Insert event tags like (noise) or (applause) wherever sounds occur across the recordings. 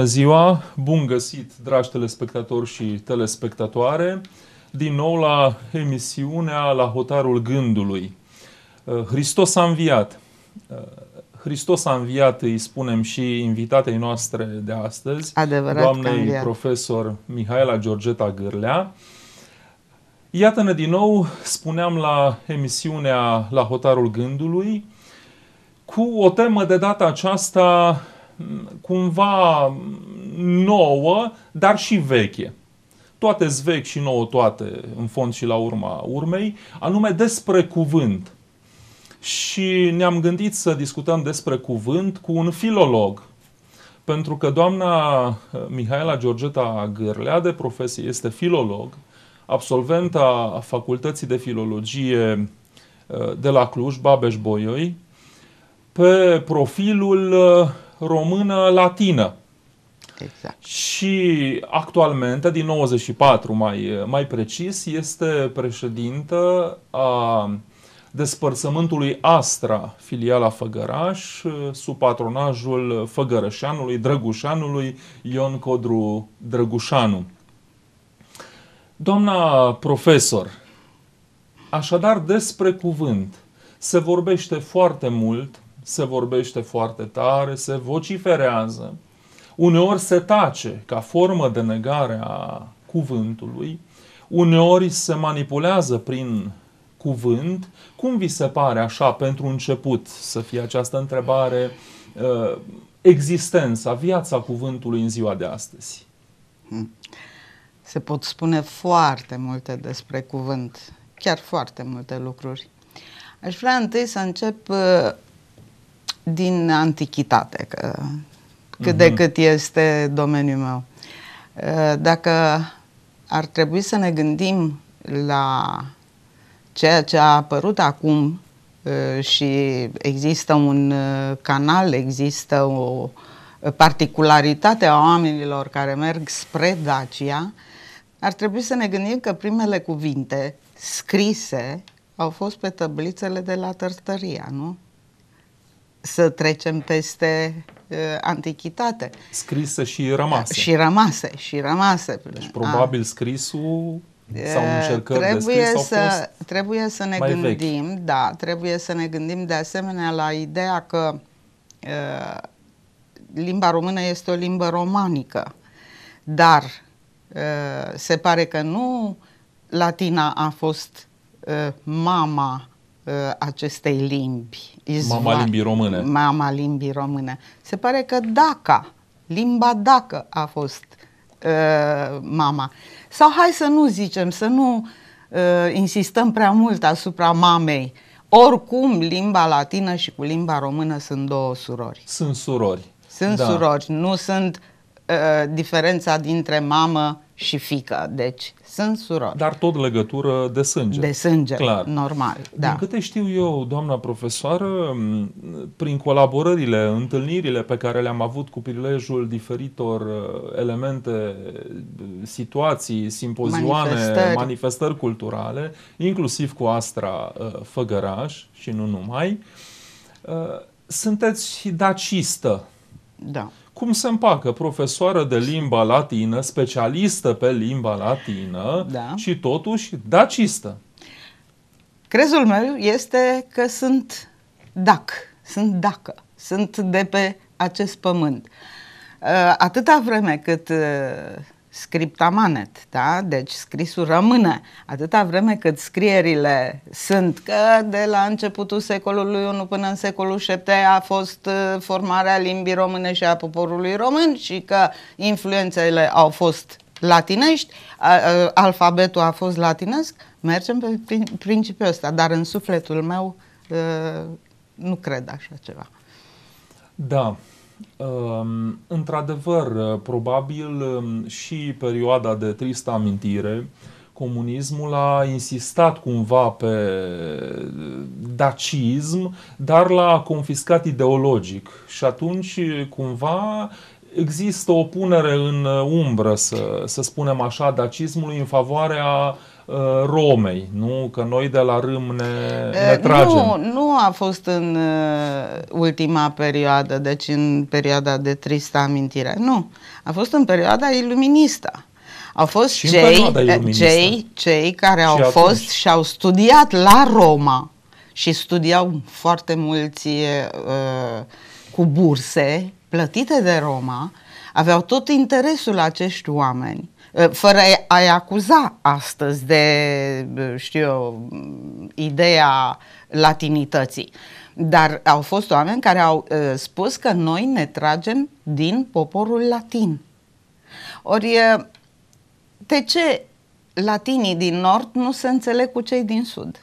Bună ziua! Bun găsit, dragi telespectatori și telespectatoare, din nou la emisiunea La Hotarul Gândului. Uh, Hristos a înviat. Uh, Hristos a înviat, îi spunem și invitatei noastre de astăzi, Adevărat doamnei profesor Mihaela Georgeta Gârlea. Iată-ne din nou, spuneam la emisiunea La Hotarul Gândului, cu o temă de data aceasta cumva nouă, dar și veche. Toate zvec și nouă toate, în fond și la urma urmei, anume despre cuvânt. Și ne-am gândit să discutăm despre cuvânt cu un filolog, pentru că doamna eh, Mihaela Georgeta Gârlea, de profesie, este filolog, absolventa Facultății de Filologie eh, de la Cluj, Babeș-Bolyai, pe profilul eh, română-latină. Exact. Și actualmente, din 94 mai, mai precis, este președintă a despărțământului Astra, filiala Făgăraș, sub patronajul Făgărășanului, Drăgușanului Ion Codru Drăgușanu. Doamna profesor, așadar despre cuvânt se vorbește foarte mult se vorbește foarte tare, se vociferează, uneori se tace ca formă de negare a cuvântului, uneori se manipulează prin cuvânt. Cum vi se pare așa pentru început să fie această întrebare uh, existența, viața cuvântului în ziua de astăzi? Hmm. Se pot spune foarte multe despre cuvânt, chiar foarte multe lucruri. Aș vrea întâi să încep uh, din antichitate, că, cât uh-huh. de mhm. cât este domeniul meu. Uh, dacă ar trebui să ne gândim la ceea ce a apărut acum uh, și există un uh, canal, există o particularitate a oamenilor care merg spre Dacia, ar trebui să ne gândim că primele cuvinte scrise au fost pe tăblițele de la tărtăria, nu? să trecem peste uh, antichitate. Scrisă și rămasă. Și rămase, și rămase. Deci probabil A. Ah. scrisul sau încercări trebuie de scris să, fost Trebuie să ne gândim, vechi. da, trebuie să ne gândim de asemenea la ideea că uh, limba română este o limbă romanică, dar uh, se pare că nu latina a fost uh, mama Uh, acestei limbi. Izvar, mama limbii române. Mama limbii române. Se pare că dacă limba Dacă a fost uh, mama. Sau hai să nu zicem, să nu uh, insistăm prea mult asupra mamei. Oricum, limba latină și cu limba română sunt două surori. Sunt surori. Sunt da. surori, nu sunt uh, diferența dintre mamă și fică, deci sunt surori. Dar tot legătură de sânge. De sânge, Clar. normal. Da. Din câte știu eu, doamna profesoară, prin colaborările, întâlnirile pe care le-am avut cu prilejul diferitor uh, elemente, uh, situații, simpozioane, manifestări, manifestări culturale, inclusiv cu Astra uh, Făgăraș și nu numai, sunteți dacistă. Da cum se împacă profesoară de limba latină, specialistă pe limba latină da. și totuși dacistă. Crezul meu este că sunt dac, sunt dacă, sunt de pe acest pământ. Ă, atâta vreme cât ă, scripta manet, da? deci scrisul rămâne atâta vreme cât scrierile sunt, că de la începutul secolului 1 până în secolul 7 a fost uh, formarea limbii române și a poporului român și că influențele au fost latinești, alfabetul a fost latinesc, mergem pe principiul ăsta, dar în sufletul meu uh, nu cred așa ceva. Da, Ehm, într-adevăr, probabil ehm, și perioada de tristă amintire, comunismul a insistat cumva pe eh, dacism, dar l-a confiscat ideologic. Și atunci, cumva, există o punere în eh, umbră, să, să spunem așa, dacismului în favoarea uh, Uh, Romei, nu? Că noi de la râm ne, uh, ne tragem. Nu, nu a fost în uh, ultima perioadă, deci în perioada de tristă amintire. Nu, a fost în perioada iluministă. Au fost și cei, cei, cei care și au atunci. fost și au studiat la Roma și studiau foarte mulți uh, cu burse plătite de Roma, aveau tot interesul acești oameni Ă, fără a-i acuza astăzi de, știu eu, ideea latinității. Dar au fost oameni care au ă, spus că noi ne tragem din poporul latin. Ori, ă, de ce latinii din nord nu se înțeleg cu cei din sud?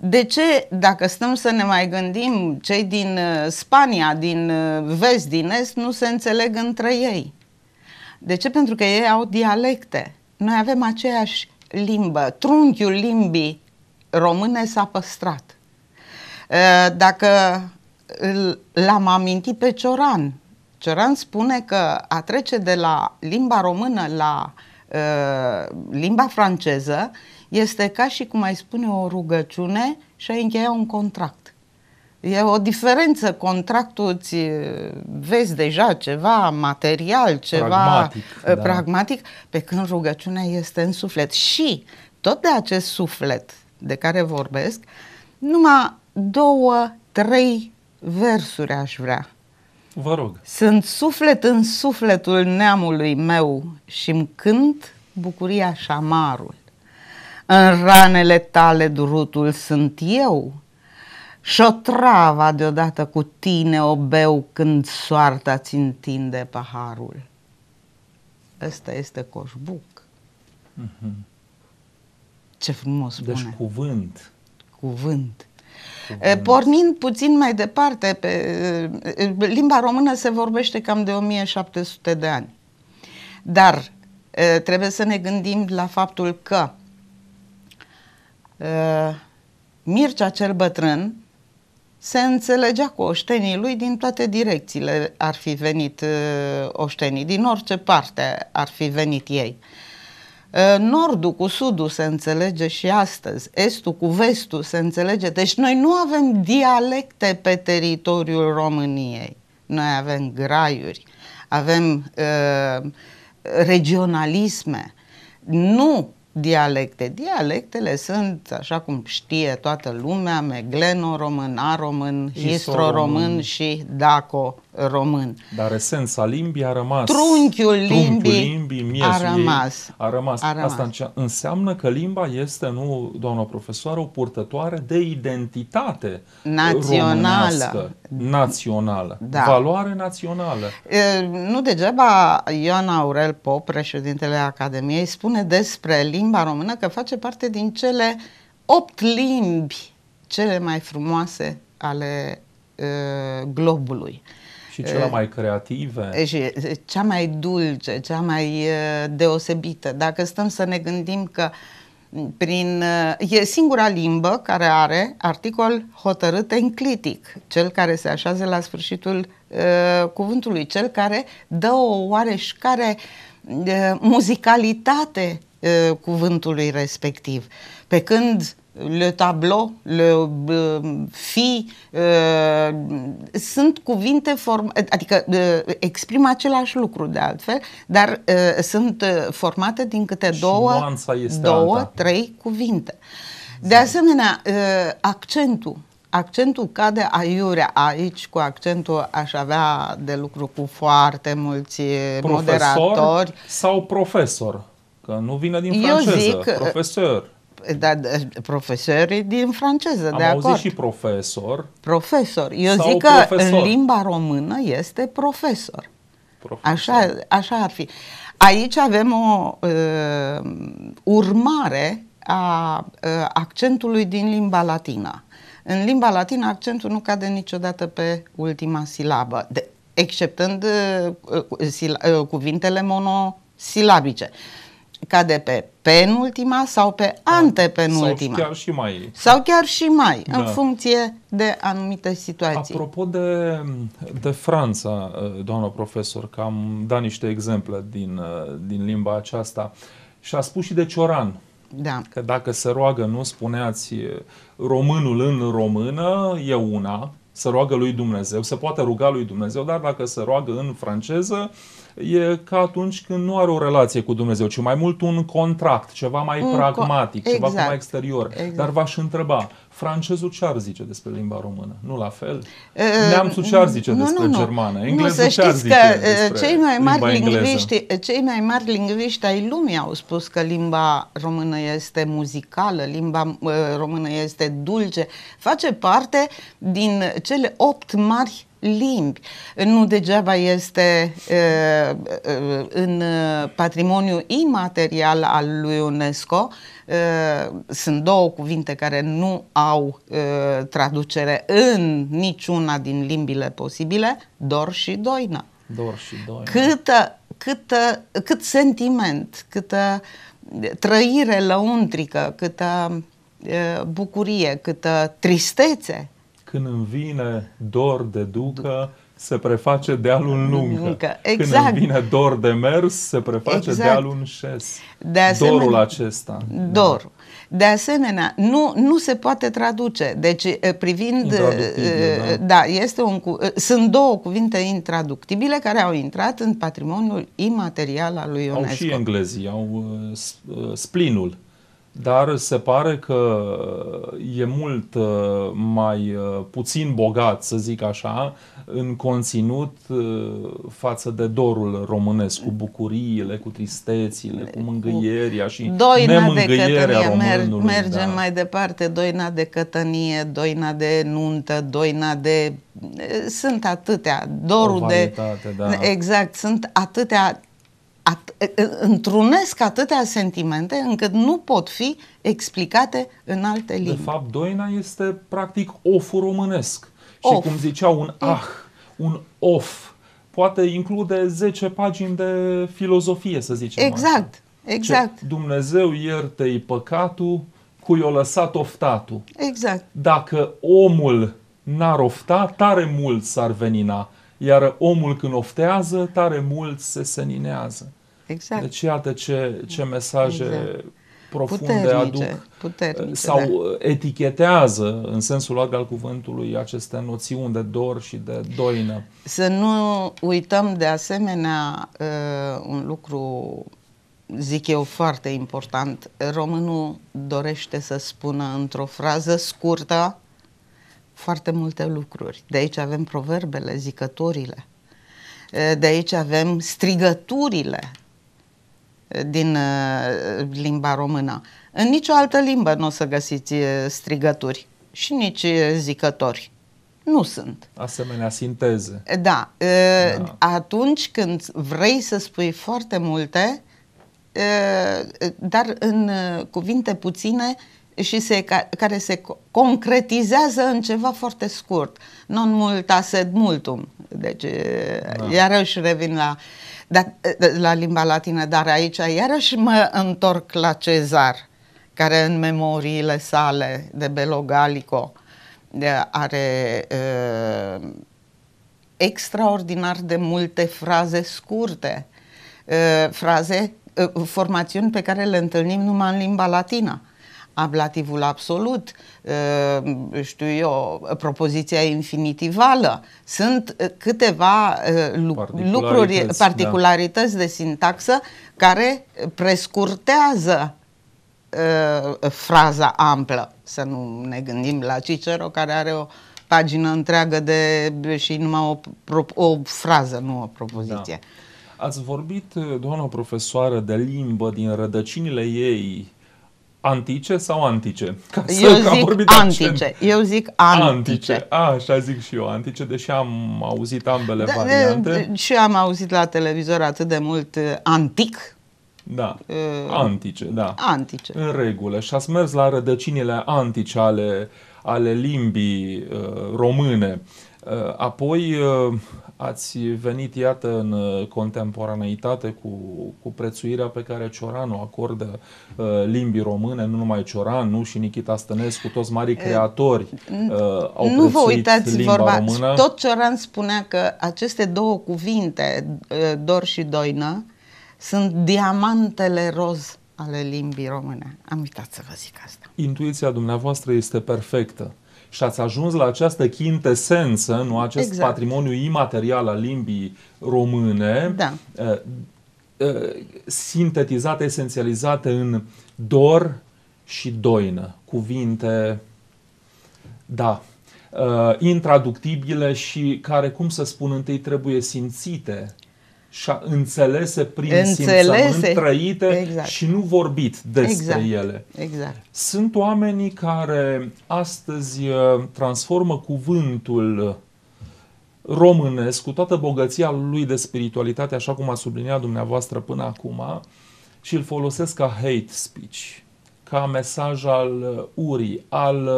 De ce, dacă stăm să ne mai gândim, cei din Spania, din vest, din est, nu se înțeleg între ei? De ce? Pentru că ei au dialecte. Noi avem aceeași limbă. Trunchiul limbii române s-a păstrat. Dacă l-am amintit pe Cioran, Cioran spune că a trece de la limba română la limba franceză este ca și cum ai spune o rugăciune și ai încheia un contract. E o diferență, contractul îți vezi deja ceva material, ceva pragmatic, uh, da. pragmatic da. pe când rugăciunea este în suflet. Și tot de acest suflet de care vorbesc, numai două, trei versuri aș vrea. Vă rog. Sunt suflet în sufletul neamului meu și îmi cânt bucuria șamarul. În ranele tale durutul sunt eu – și o deodată cu tine o beau când soarta ți întinde paharul. Ăsta este coșbuc. Mm-hmm. Ce frumos deci spune. Deci cuvânt. Cuvânt. Cuvânt. Pornind puțin mai departe, pe, limba română se vorbește cam de 1700 de ani. Dar trebuie să ne gândim la faptul că Mircea cel bătrân se înțelegea cu oștenii lui din toate direcțiile ar fi venit uh, oștenii, din orice parte ar fi venit ei. Uh, nordul cu sudul se înțelege și astăzi, estul cu vestul se înțelege. Deci noi nu avem dialecte pe teritoriul României. Noi avem graiuri, avem uh, regionalisme. Nu dialecte. Dialectele sunt, așa cum știe toată lumea, megleno-român, aromân, histro-român și daco-român. Dar esența limbii a rămas. Trunchiul limbii, trunchiul limbii miezul a, rămas. a rămas. A rămas. Asta înseamnă că limba este, nu, doamna profesoară, o purtătoare de identitate națională. Națională. Da. Valoare națională. E, nu degeaba Ioana Aurel Pop, președintele Academiei, spune despre limba limba română, că face parte din cele opt limbi cele mai frumoase ale uh, globului. Și cele mai creative. Și cea mai dulce, cea mai uh, deosebită. Dacă stăm să ne gândim că prin, uh, e singura limbă care are articol hotărât enclitic, cel care se așează la sfârșitul uh, cuvântului, cel care dă o oareșcare uh, muzicalitate cuvântului respectiv. Pe când le tableau, le fi, sunt cuvinte, form- adică exprimă același lucru de altfel, dar sunt formate din câte și două, două trei cuvinte. De exact. asemenea, accentul accentul cade aiurea aici cu accentul aș avea de lucru cu foarte mulți profesor moderatori sau profesor Că nu vine din franceză, Eu zic, profesor. Da, da, profesorii din franceză, Am de acord. și profesor. Profesor. Eu zic că profesor. în limba română este profesor. profesor. Așa, așa ar fi. Aici avem o uh, urmare a uh, accentului din limba latină. În limba latină accentul nu cade niciodată pe ultima silabă, de, exceptând uh, uh sila, uh, cuvintele monosilabice. Uh, cade pe penultima sau pe ah, antepenultima. Sau chiar și mai. Sau chiar și mai, da. în funcție de anumite situații. Apropo de, de Franța, eh, doamnă profesor, că am dat niște exemple din, eh, din limba aceasta și a spus și de Cioran. Da. Că dacă se roagă, nu spuneați eh, românul în română, e una, se roagă lui Dumnezeu, se poate ruga lui Dumnezeu, dar dacă se roagă în franceză, uh, e ca atunci când nu are o relație cu Dumnezeu, ci mai mult un contract, ceva mai un pragmatic, co- exact. ceva mai exterior. Exact. Dar v-aș întreba, francezul ce ar zice despre limba română? Nu la fel? Uh, Neamțul ce ar zice nu, despre nu, nu. germană? Englezul nu, să ce ar zice că cei mai, mari lingviști, cei mai mari lingviști ai lumii au spus că limba română este muzicală, limba română este dulce. Face parte din cele opt mari limbi. Nu degeaba este în patrimoniu imaterial al lui UNESCO. Sunt două cuvinte care nu au traducere în niciuna din limbile posibile, dor și doină. Dor și doină. Câtă, câtă, cât sentiment, câtă trăire lăuntrică, câtă bucurie, câtă tristețe când îmi vine dor de ducă, se preface dealul în lungă. Exact. Când îmi exact. vine dor de mers, se preface exact. dealul în șes. De asemenea, Dorul acesta. Dor. Da. De asemenea, nu, nu se poate traduce. Deci, eh, privind. Eh, eh, da. da, este un. Sunt două cuvinte intraductibile care au intrat în patrimoniul imaterial al lui Ionescu. Au și englezii, au uh, splinul dar se pare că e mult uh, mai uh, puțin bogat, să zic așa, în conținut uh, față de dorul românesc, cu bucuriile, cu tristețile, cu mângâieria și doina nemângâierea de cătănie. Mer- mergem da. mai departe, doina de cătănie, doina de nuntă, doina de... Eh, sunt atâtea, dorul de... Da. Exact, sunt atâtea at- întrunesc atâtea sentimente încât nu pot fi explicate în alte limbi. De fapt, Doina este practic oful românesc. Off. Și cum zicea, un ah, un of, poate include 10 pagini de filozofie, să zicem. Exact, așa. exact. Ce exact. Dumnezeu ierte păcatul, cui o lăsat oftatul. Exact. Dacă omul n-ar ofta, tare mult s-ar venina, iar omul când oftează, tare mult se seninează. Exact. Deci iată ce, ce mesaje exact. profunde puternice, aduc puternice, eh, da. sau da. etichetează în sensul larg al cuvântului aceste noțiuni de dor și de doină. Să nu uităm de asemenea uh, un lucru zic eu, foarte important. Românul dorește să spună într-o frază scurtă foarte multe lucruri. De aici avem proverbele, zicătorile. De aici avem strigăturile din uh, limba română. În nicio altă limbă nu o să găsiți uh, strigături și nici uh, zicători. Nu sunt. Asemenea sinteze. Da. da. Atunci când vrei să spui foarte multe, dar în cuvinte puține, și se, care se concretizează în ceva foarte scurt. Non multa sed multum. Deci, da. iarăși revin la, da, la limba latină, dar aici iarăși mă întorc la Cezar, care în memoriile sale de Belogalico are e, extraordinar de multe fraze scurte, e, fraze, e, formațiuni pe care le întâlnim numai în limba latină ablativul absolut, uh, știu eu, propoziția infinitivală. Sunt uh, câteva uh, particularități, lucruri, da. particularități da. de sintaxă care prescurtează fraza amplă. Să nu ne gândim la Cicero care are o pagină întreagă de și numai o, o frază, nu o propoziție. Da. Ați vorbit, doamna profesoară, de limbă din rădăcinile ei antice sau antice? (laughs) Ca să, eu, zic vorbit antice. Accent. eu zic antice. Antice, A, așa zic și eu, antice, deși am auzit ambele da, variante. Și am auzit la televizor atât de mult uh, antic. Da, uh, antice, da. Antice. În regulă. Și ați mers la rădăcinile antice ale, ale limbii uh, române. Uh, Uh, apoi uh, ați venit, iată, în uh, contemporaneitate cu, cu prețuirea pe care o acordă limbii române, nu numai nu și Nichita Stănescu, toți mari creatori uh, au Nu vă uitați limba vorba, română. tot Cioran spunea că aceste două cuvinte, dor și doină, sunt diamantele roz ale limbii române. Am uitat să vă zic asta. Intuiția dumneavoastră este perfectă și ați ajuns la această chintesență, nu acest exact. patrimoniu imaterial al limbii române, da. Uh, eh, eh, sintetizate, esențializate în dor și doină, cuvinte, da, eh, intraductibile și care, cum să spun, întâi trebuie simțite și înțelese prin înțelese. simțământ, trăite exact. și nu vorbit despre exact. ele. Exact. Sunt oamenii care astăzi uh, transformă cuvântul uh, românesc cu toată bogăția lui de spiritualitate, așa cum a subliniat dumneavoastră până acum, și îl folosesc ca hate speech, ca mesaj al uh, urii, al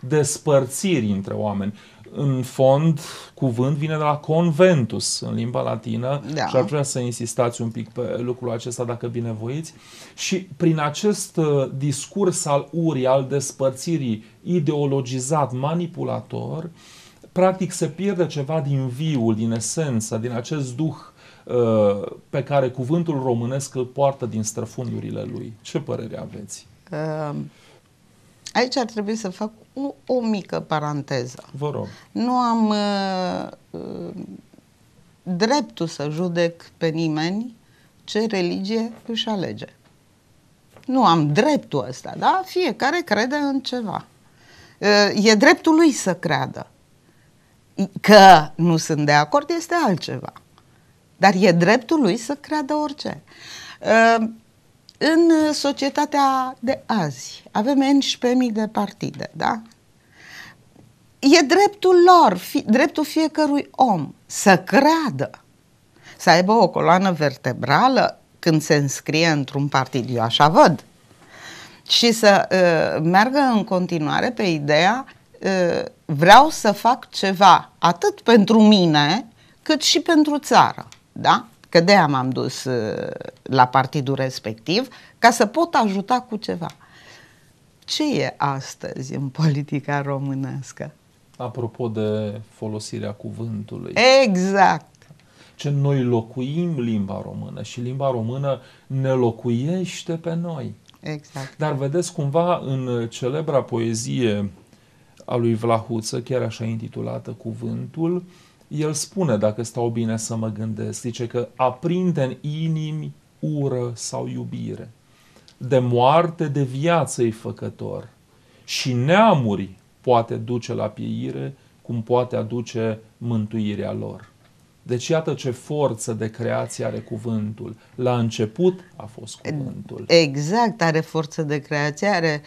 despărțirii între oameni în fond, cuvânt vine de la conventus în limba latină da. și ar vrea să insistați un pic pe lucrul acesta dacă binevoiți. Și prin acest uh, discurs al urii, al despărțirii, ideologizat, manipulator, practic se pierde ceva din viul, din esență, din acest duh uh, pe care cuvântul românesc îl poartă din străfundurile lui. Ce părere aveți? Uh, Aici ar trebui să fac o, o mică paranteză. Vă rog. Nu am uh, uh, dreptul să judec pe nimeni ce religie își alege. Nu am dreptul ăsta, da? Fiecare crede în ceva. Uh, e dreptul lui să creadă. Că nu sunt de acord este altceva. Dar e dreptul lui să creadă orice. Uh, în uh, societatea de azi avem 11.000 de partide, da? E dreptul lor, fi, dreptul fiecărui om să creadă, să aibă o coloană vertebrală când se înscrie într-un partid, eu așa văd, și să uh, meargă în continuare pe ideea uh, vreau să fac ceva atât pentru mine cât și pentru țară, da? Că de-aia m-am dus uh, la partidul respectiv, ca să pot ajuta cu ceva. Ce e astăzi în politica românească? Apropo de folosirea cuvântului. Exact ce noi locuim limba română și limba română ne locuiește pe noi. Exact. Dar vedeți cumva în celebra poezie a lui Vlahuță, chiar așa intitulată Cuvântul, uh, el spune, dacă stau bine să mă gândesc, zice că aprinde în inimi ură sau iubire. De moarte, de viață e făcător. Și neamuri poate duce la pieire, cum poate aduce mântuirea lor. Deci iată ce forță de creație are cuvântul. La început a fost cuvântul. Exact, are forță de creație, are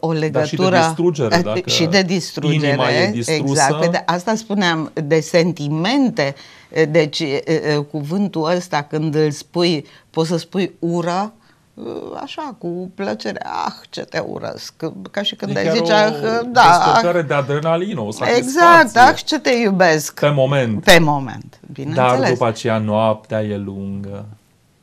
o legătură... Dar și de distrugere. Dacă și de distrugere. Inima e distrusă. Exact. De asta spuneam, de sentimente. Deci, cuvântul ăsta, când îl spui, poți să spui ură, așa, cu plăcere, ah, ce te urăsc, ca și când e ai zice, ah, da, ah, de adrenalină, o Exact, ah, ce te iubesc. Pe moment. Pe moment, bineînțeles. Dar după aceea noaptea e lungă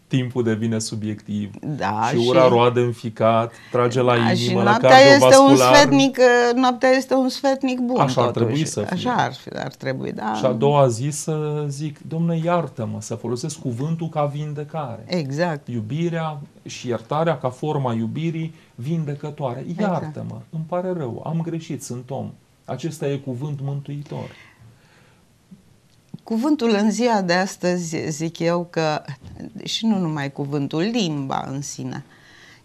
timpul devine subiectiv da, și ura și... roade ficat. trage la da, inimă, la cardiovascular. Este un sfetnic, uh, noaptea este un sfetnic bun. Așa ar trebui să fie. Așa ar, fi, ar trebui, da. Și a doua zi să zic, domnule, iartă-mă, să folosesc cuvântul ca vindecare. Exact. Iubirea și iertarea ca forma iubirii vindecătoare. Exact. Iartă-mă, exact. îmi pare rău, am greșit, sunt om. Acesta e cuvânt mântuitor. Cuvântul în ziua de astăzi, zic eu că, și nu numai cuvântul, limba în sine,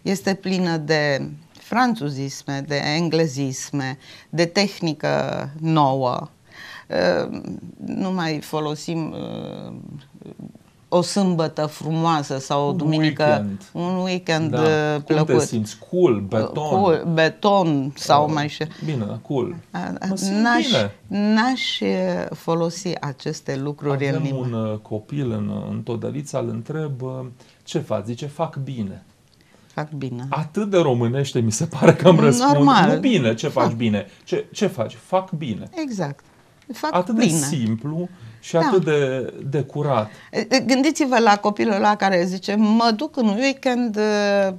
este plină de franțuzisme, de englezisme, de tehnică nouă. Ehm, nu mai folosim ehm, o sâmbătă frumoasă sau o un duminică, weekend. un weekend da. plăcut. Uh, Cum te simți? Cool, uh, beton? Cool, beton sau uh, mai știu. Bine, cool. N-aș, bine. n-aș uh, folosi aceste lucruri Avem în limba. un copil în, în Todărița, îl întreb ce faci? Zice, fac bine. Fac bine. Atât de românește mi se pare că am răspuns. Normal. Nu bine, ce faci fac. bine? Ce, ce faci? Fac bine. Exact. Fac Atât bine. de simplu și da. atât de, de curat. Gândiți-vă la copilul ăla care zice, mă duc în weekend uh,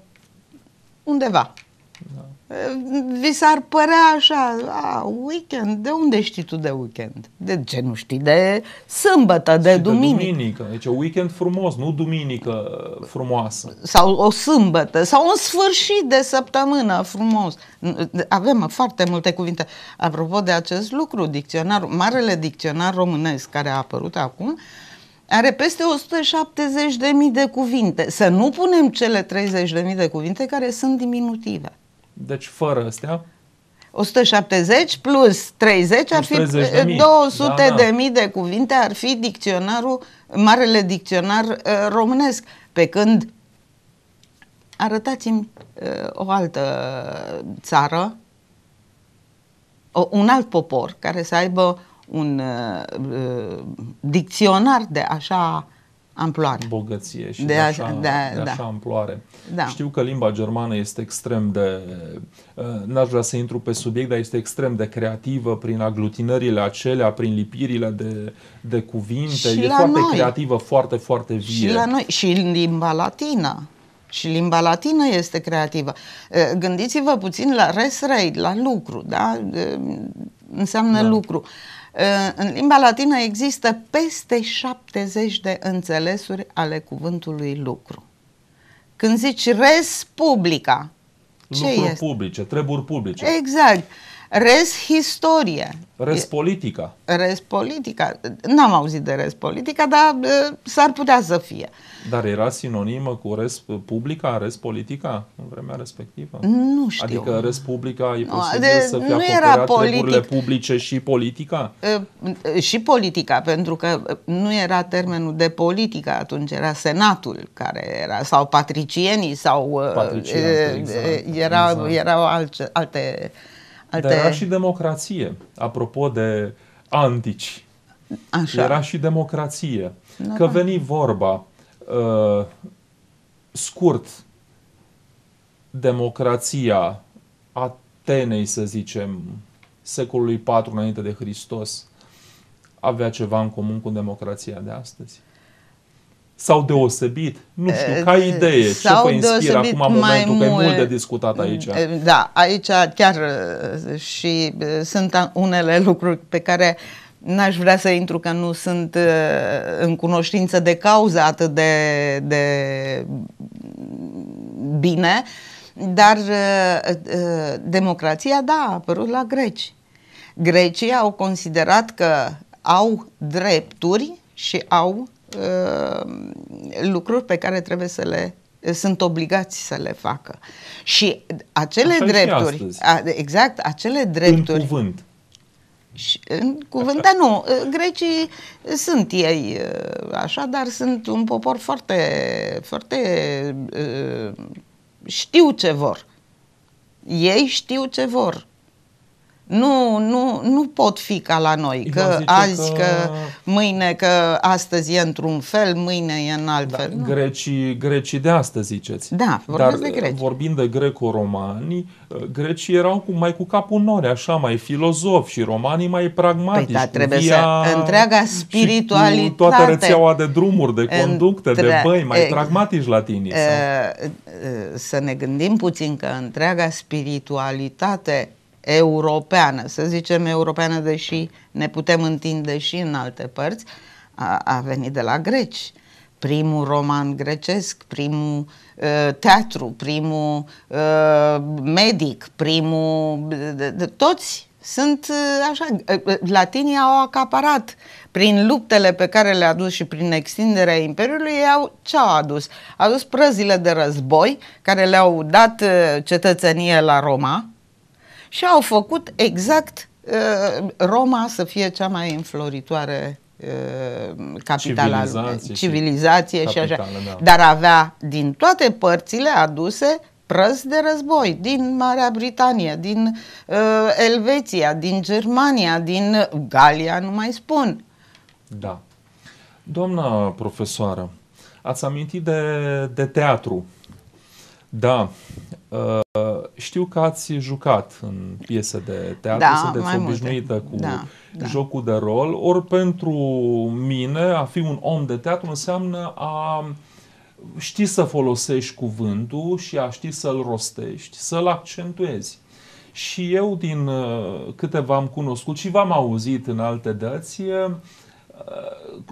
undeva. Da vi s-ar părea așa, a, weekend, de unde știi tu de weekend? De ce nu știi? De sâmbătă, de și duminică. De duminică, deci un weekend frumos, nu duminică frumoasă. Sau o sâmbătă, sau un sfârșit de săptămână frumos. Avem foarte multe cuvinte. Apropo de acest lucru, dicționarul, marele dicționar românesc care a apărut acum, are peste 170.000 de cuvinte. Să nu punem cele 30.000 de cuvinte care sunt diminutive. Deci fără astea. 170 plus 30 ar fi 200 eh, da, da. de mii de cuvinte ar fi dicționarul, marele dicționar uh, românesc. Pe când arătați-mi uh, o altă țară, o, un alt popor care să aibă un uh, dicționar de așa amploare. bogăție și de, de, așa, da, de, de da. așa amploare. Da. Știu că limba germană este extrem de, uh, n-aș vrea să intru pe subiect, dar este extrem de creativă prin aglutinările acelea, prin lipirile de, de cuvinte. Și e foarte noi. creativă, foarte, foarte vie. Și la noi, și limba latină. Și limba latină este creativă. Uh, gândiți-vă puțin la res raid, la lucru, da? Uh, înseamnă da. lucru. Uh, în limba latină există peste 70 de înțelesuri ale cuvântului lucru. Când zici res publica, ce lucruri este? publice, treburi publice. Exact. Res historia. Res politica. Res politica. N-am auzit de res politica, dar s-ar putea să fie. Dar era sinonimă cu res publica, res politica în vremea respectivă? Nu știu. Adică res publica e posibil de, să fie nu era treburile publice și politica? E, ă, și politica, pentru că nu era termenul de politică atunci, era senatul care era, sau patricienii, sau e, exact, era, exact. erau exact. alte, alte alte... Dar era și democrație, apropo de antici. Așa. Era și democrație. Da, Că da. veni vorba, uh, scurt, democrația Atenei, să zicem, secolului 4 înainte de Hristos, avea ceva în comun cu democrația de astăzi? sau deosebit, nu știu, ca idee, sau ce vă inspiră acum momentul, că e mult de discutat aici. Da, aici chiar și sunt unele lucruri pe care n-aș vrea să intru că nu sunt în cunoștință de cauză atât de, de bine, dar democrația, da, a apărut la greci. Grecii au considerat că au drepturi și au Uh, lucruri pe care trebuie să le uh, sunt obligați să le facă. Și acele Așa drepturi, și a, exact, acele drepturi. În cuvânt. Și, în cuvânt, dar nu. Uh, grecii sunt ei așa, dar sunt un popor foarte, foarte știu ce vor. Ei știu ce vor. Nu, nu, nu pot fi ca la noi, că azi, că... că mâine, că astăzi e într-un fel, mâine e în alt da, fel. Grecii, grecii de astăzi, ziceți. Da, Dar, de greci. Uh, vorbind de greco-romani, uh, grecii erau cu, mai cu capul nori, așa, mai filozofi și romanii mai pragmatici. Păi da, trebuie via... să... Întreaga spiritualitate. Și cu toată rețeaua de drumuri, de conducte, Între... de băi, mai e... pragmatici latinii. E... Uh, să ne gândim puțin că întreaga spiritualitate europeană, să zicem europeană, deși ne putem întinde și în alte părți, a, a venit de la greci. Primul roman grecesc, primul uh, teatru, primul uh, medic, primul. De, de, toți sunt uh, așa. Latinii au acaparat prin luptele pe care le-a dus și prin extinderea Imperiului, ei au ce au adus? Au adus prăzile de război care le-au dat cetățenie la Roma, și au făcut exact uh, Roma să fie cea mai înfloritoare uh, capitală a civilizație și, și așa. Da. Dar avea din toate părțile aduse prăzi de război din Marea Britanie, din uh, Elveția, din Germania, din Galia, nu mai spun. Da. Doamna profesoară, ați amintit de, de teatru. Da, Uh, știu că ați jucat în piese de teatru, da, sunteți obișnuită multe. cu da, da. jocul de rol, ori pentru mine a fi un om de teatru înseamnă a ști să folosești cuvântul și a ști să-l rostești, să-l accentuezi. Și eu, din uh, câte v-am cunoscut și v-am auzit în alte dăți, uh,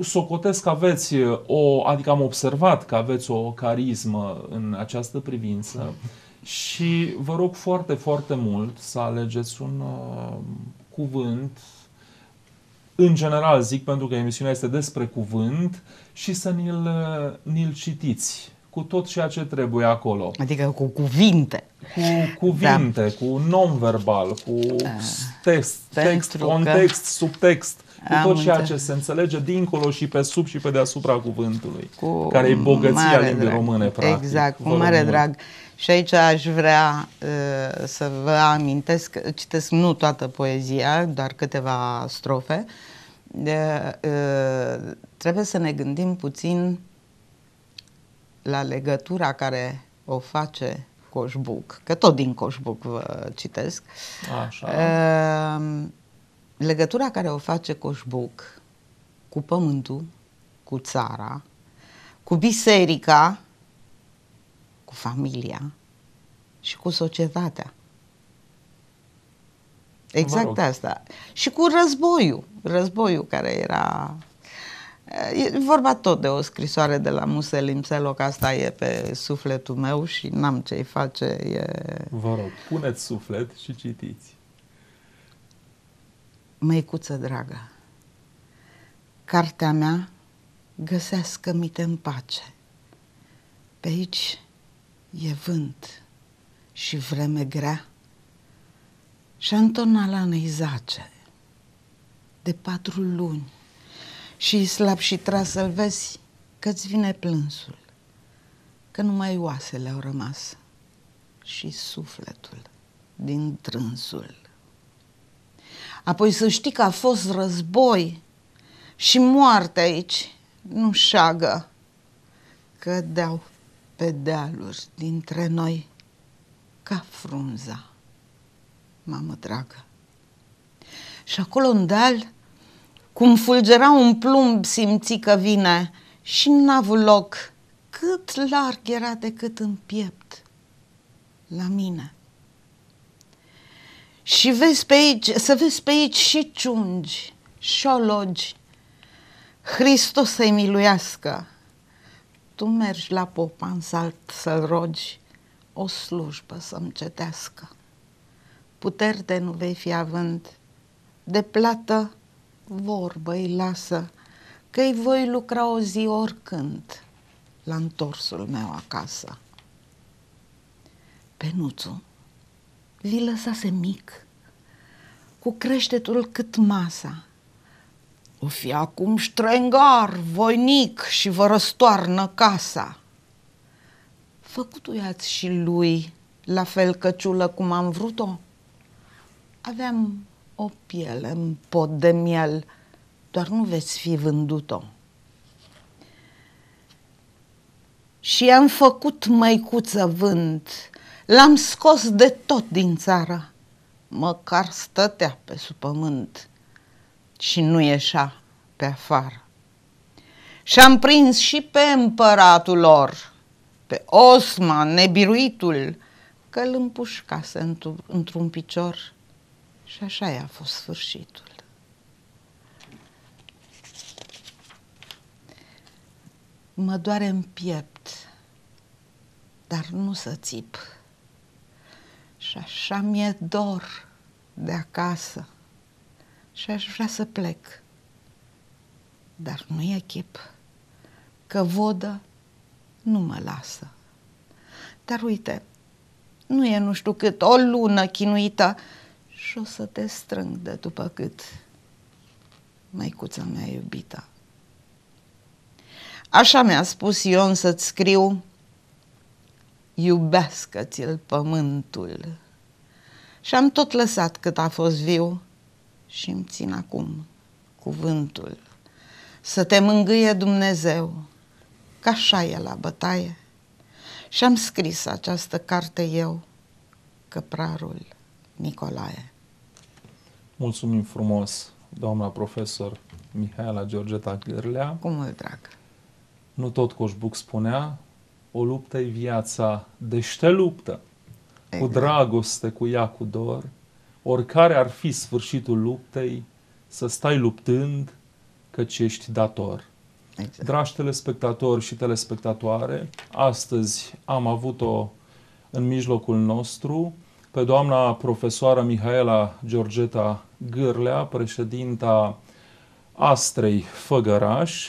socotesc că aveți o, adică am observat că aveți o carismă în această privință. Mm și vă rog foarte, foarte mult să alegeți un uh, cuvânt, în general zic, pentru că emisiunea este despre cuvânt, și să ni-l, uh, ni-l citiți cu tot ceea ce trebuie acolo. Adică cu cuvinte. Cu cuvinte, da. cu non-verbal, cu da. text, text context, subtext, cu tot ceea ce se înțelege dincolo și pe sub și pe deasupra cuvântului, cu care e bogăția limbii române, practic. Exact, cu mare drag. Și aici aș vrea uh, să vă amintesc, citesc nu toată poezia, doar câteva strofe. De, uh, trebuie să ne gândim puțin la legătura care o face Coșbuc, că tot din Coșbuc vă citesc. Așa. Uh, legătura care o face Coșbuc cu pământul, cu țara, cu biserica, cu familia și cu societatea. Exact mă rog. Exact asta. Și cu războiul, războiul care era... E vorba tot de o scrisoare de la Muselim Seloc, asta e pe sufletul meu și n-am ce-i face. E... Vă rog, puneți suflet și citiți. Măicuță dragă, cartea mea găsească-mi în pace. Pe aici E vânt și vreme grea și Antonala ne zace de patru luni și slab și tras să-l vezi că-ți vine plânsul, că numai oasele au rămas și sufletul din trânsul. Apoi să știi că a fost război și moarte aici, nu șagă, că deau pe dealuri dintre noi ca frunza, mamă dragă. Și acolo în deal, cum fulgera un plumb, simți că vine și n avut loc cât larg era decât în piept la mine. Și vezi pe aici, să vezi pe aici și ciungi, și ologi. Hristos să-i miluiască tu mergi la popa în salt să-l rogi o slujbă să-mi cetească. Puteri de nu vei fi având, de plată vorbă îi lasă, că îi voi lucra o zi oricând la întorsul meu acasă. Penuțu vi lăsase mic, cu creștetul cât masa, o fi acum ștrengar, voinic și vă răstoarnă casa. ați și lui la fel căciulă cum am vrut-o? Aveam o piele în pot de miel, doar nu veți fi vândut-o. Și am făcut măicuță vânt, l-am scos de tot din țară, măcar stătea pe sub pământ și nu ieșa pe afară. Și-am prins și pe împăratul lor, pe Osman, nebiruitul, că îl împușcase într-un picior și așa i-a fost sfârșitul. Mă doare în piept, dar nu să țip. Și așa mi-e dor de acasă și aș vrea să plec. Dar nu e chip, că vodă nu mă lasă. Dar uite, nu e nu știu cât, o lună chinuită și o să te strâng de după cât, măicuța mea iubită. Așa mi-a spus Ion să-ți scriu, iubească-ți-l pământul. Și am tot lăsat cât a fost viu, și îmi țin acum cuvântul. Să te mângâie Dumnezeu, că așa e la bătaie. Și am scris această carte eu, căprarul Nicolae. Mulțumim frumos, doamna profesor Mihaela Georgeta Chirlea. Cu mult drag. Nu tot Coșbuc spunea, o luptă e viața, dește luptă. Exact. Cu dragoste, cu ea, cu dor, oricare ar fi sfârșitul luptei, să stai luptând, căci ești dator. Exact. Dragi telespectatori și telespectatoare, astăzi am avut-o în mijlocul nostru pe doamna profesoară Mihaela Georgeta Gârlea, președinta Astrei Făgăraș,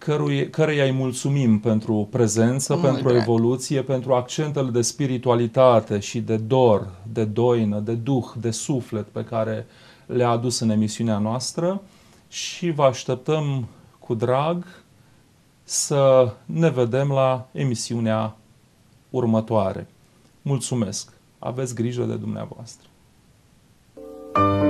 căruie, căreia îi mulțumim pentru prezență, Mult pentru drag. evoluție, pentru accentul de spiritualitate și de dor, de doină, de duh, de suflet pe care le-a adus în emisiunea noastră și vă așteptăm cu drag să ne vedem la emisiunea următoare. Mulțumesc! Aveți grijă de dumneavoastră! thank you